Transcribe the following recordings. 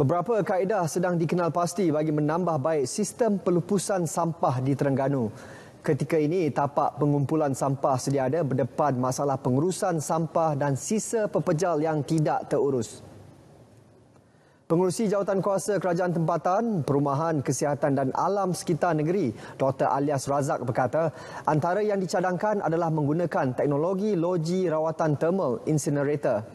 Beberapa kaedah sedang dikenal pasti bagi menambah baik sistem pelupusan sampah di Terengganu. Ketika ini, tapak pengumpulan sampah sedia ada berdepan masalah pengurusan sampah dan sisa pepejal yang tidak terurus. Pengurusi Jawatan Kuasa Kerajaan Tempatan, Perumahan, Kesihatan dan Alam Sekitar Negeri, Dr. Alias Razak berkata, antara yang dicadangkan adalah menggunakan teknologi loji rawatan thermal incinerator.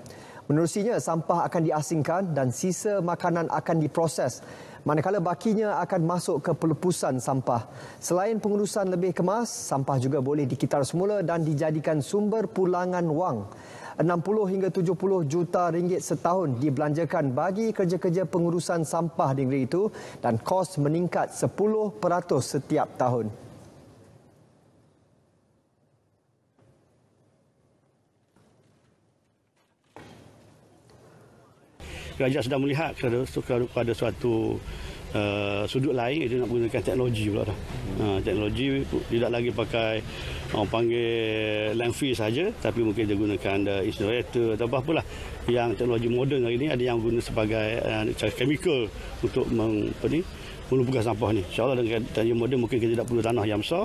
Menerusinya, sampah akan diasingkan dan sisa makanan akan diproses. Manakala bakinya akan masuk ke pelepusan sampah. Selain pengurusan lebih kemas, sampah juga boleh dikitar semula dan dijadikan sumber pulangan wang. 60 hingga 70 juta ringgit setahun dibelanjakan bagi kerja-kerja pengurusan sampah di negeri itu dan kos meningkat 10% setiap tahun. kerajaan sedang melihat kepada kepada, kepada suatu uh, sudut lain dia nak menggunakan teknologi pula dah. Hmm. Uh, teknologi tidak lagi pakai orang panggil landfill saja tapi mungkin dia gunakan uh, incinerator atau apa apalah yang teknologi moden hari ini ada yang guna sebagai uh, chemical untuk meng, apa ni melupakan sampah ni. Allah dengan tanya moden mungkin kita tidak perlu tanah yang besar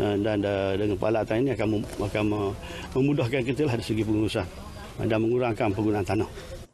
uh, dan dengan pala tanah ini akan, akan memudahkan kita lah dari segi pengurusan dan mengurangkan penggunaan tanah.